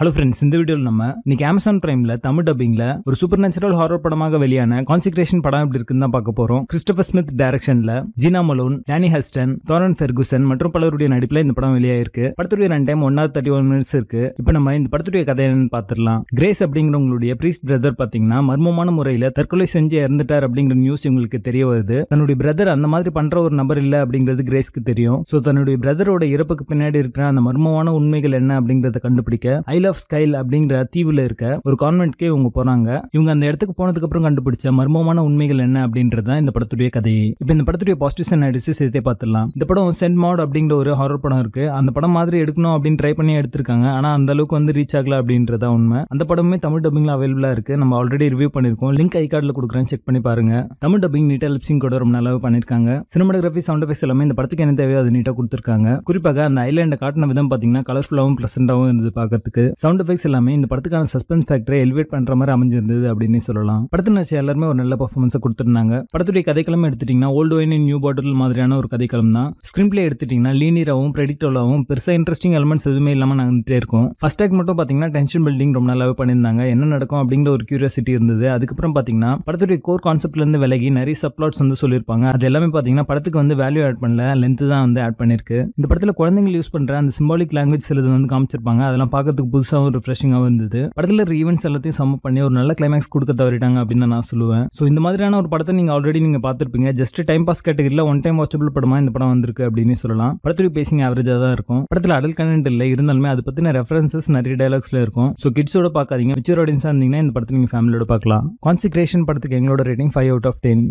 hello friends இந்த வீடியோவில் நம்ம இன்னைக்கு அமேசான் பிரைமில் தமிழ் டப்பிங்கில் ஒரு சூப்பர் நேச்சுரல் ஹாரர் படமாக வெளியான கான்சிக்ரேஷன் படம் எப்படி இருக்குன்னு தான் பார்க்க போகிறோம் கிறிஸ்டபர் ஸ்மித் டைரக்ஷனில் Gina Malone Danny Huston Thoren Ferguson மற்றும் பலருடைய நடிப்பில் இந்த படம் வெளியாயிருக்கு படத்துடைய run time one hour thirty one minutes இருக்கு இப்போ நம்ம இந்த படத்துடைய கதை என்னன்னு பார்த்துடலாம் கிரேஸ் அப்படிங்கிறவங்களுடைய பிரீஸ்ட் பிரதர் பார்த்தீங்கன்னா மர்மமான முறையில் தற்கொலை செஞ்சு இறந்துட்டார் அப்படிங்கிற நியூஸ் உங்களுக்கு தெரிய வருது தன்னுடைய பிரதர் அந்த மாதிரி பண்ணுற ஒரு நபர் இல்லை அப்படிங்கிறது கிரேஸ்க்கு தெரியும் ஸோ தன்னுடைய பிரதரோட இறப்புக்கு பின்னாடி இருக்கிற அந்த மர்மமான உண்மைகள் என்ன அப்படிங்கிறத கண்டுபிடிக்க ஐ ஆஃப் ஸ்கைல் அப்படிங்கிற தீவில் இருக்க ஒரு கான்வென்ட்கே இவங்க போறாங்க இவங்க அந்த இடத்துக்கு போனதுக்கு அப்புறம் கண்டுபிடிச்ச மர்மமான உண்மைகள் என்ன அப்படின்றது இந்த படத்துடைய கதையை இப்போ இந்த படத்துடைய பாசிட்டிவ்ஸ் அண்ட் நடிசஸ் இதே பார்த்துடலாம் இந்த படம் சென்ட் மாட் அப்படிங்கிற ஒரு ஹாரர் படம் இருக்கு அந்த படம் மாதிரி எடுக்கணும் அப்படின்னு ட்ரை பண்ணி எடுத்திருக்காங்க ஆனால் அந்த அளவுக்கு வந்து ரீச் ஆகல அப்படின்றதா உண்மை அந்த படமே தமிழ் டப்பிங்ல அவைலபிளா இருக்கு நம்ம ஆல்ரெடி ரிவ்யூ பண்ணிருக்கோம் லிங்க் ஐ கார்டில் கொடுக்குறேன் செக் பண்ணி பாருங்க தமிழ் டப்பிங் நீட்டா லிப்சிங் கூட ரொம்ப நல்லாவே பண்ணிருக்காங்க சினிமாடோகிராஃபி சவுண்ட் எஃபெக்ட்ஸ் எல்லாமே இந்த படத்துக்கு என்ன தேவையோ அது நீட்டா கொடுத்துருக்காங்க குறிப்பாக அந்த ஐலாண்டை காட்டின விதம் பார்த்தீங்கன்னா கலர்ஃபுல்லாகவும் ப்ளசண்டாகவும் இருந்தது பாக்கிறதுக்கு சவுண்ட் எஃபெக்ட்ஸ் எல்லாமே இந்த படத்துக்கான சஸ்பென்ஸ் ஃபேக்டரை எலிவேட் பண்ற மாதிரி அமைஞ்சிருந்தது அப்படின்னு சொல்லலாம் படத்தில் நடிச்சு எல்லாருமே ஒரு நல்ல பர்ஃபார்மன்ஸ் கொடுத்துருந்தாங்க படத்துடைய கதைக்களம் எடுத்துட்டீங்கன்னா ஓல்டு ஒயின் நியூ பாட்டில் மாதிரியான ஒரு கதைக்களம் தான் ஸ்கிரீன் பிளே எடுத்துட்டீங்கன்னா லீனியராகவும் ப்ரெடிக்டபுளாகவும் பெருசாக இன்ட்ரெஸ்டிங் எலமெண்ட்ஸ் எதுவுமே இல்லாமல் நாங்கள் இருக்கோம் ஃபர்ஸ்ட் ஆக்ட் மட்டும் பார்த்தீங்கன்னா டென்ஷன் பில்டிங் ரொம்ப நல்லாவே பண்ணியிருந்தாங்க என்ன நடக்கும் அப்படிங்கிற ஒரு கியூரியாசிட்டி இருந்தது அதுக்கப்புறம் பார்த்தீங்கன்னா படத்துடைய கோர் கான்செப்ட்லேருந்து விலகி நிறைய சப்ளாட்ஸ் வந்து சொல்லியிருப்பாங்க அது எல்லாமே பார்த்தீங்கன்னா படத்துக்கு வந்து வேல்யூ ஆட் பண்ணல லென்த்து தான் வந்து ஆட் பண்ணியிருக்கு இந்த படத்தில் குழந்தைங்க யூஸ் பண்ணுற அந்த சிம்பாலிக் லாங்குவேஜ் சிலது வந்து காமிச்சிருப்பாங்க அதெல்லாம் பார்க்கறதுக்கு புதுசு புதுசாகவும் ரிஃப்ரெஷிங்காகவும் இருந்தது படத்தில் இருக்கிற ஈவெண்ட்ஸ் எல்லாத்தையும் சம் பண்ணி ஒரு நல்ல கிளைமேக்ஸ் கொடுக்க தவறிட்டாங்க அப்படின்னு நான் சொல்லுவேன் ஸோ இந்த மாதிரியான ஒரு படத்தை நீங்கள் ஆல்ரெடி நீங்கள் பார்த்துருப்பீங்க ஜஸ்ட் டைம் பாஸ் கேட்டகரியில் ஒன் டைம் வாட்சபிள் படமாக இந்த படம் வந்திருக்கு அப்படின்னு சொல்லலாம் படத்துக்கு பேசிங்க ஆவரேஜாக தான் இருக்கும் படத்தில் அடல் கண்டென்ட் இல்லை இருந்தாலுமே அதை பற்றின ரெஃபரன்சஸ் நிறைய டைலாக்ஸில் இருக்கும் ஸோ கிட்ஸோட பார்க்காதீங்க மிச்சர் ஆடியன்ஸாக இருந்தீங்கன்னா இந்த படத்தை நீங்கள் ஃபேமிலியோட பார்க்கலாம் கான்சிக்ரேஷன் படத்துக்கு எங்களோட rating five out of ten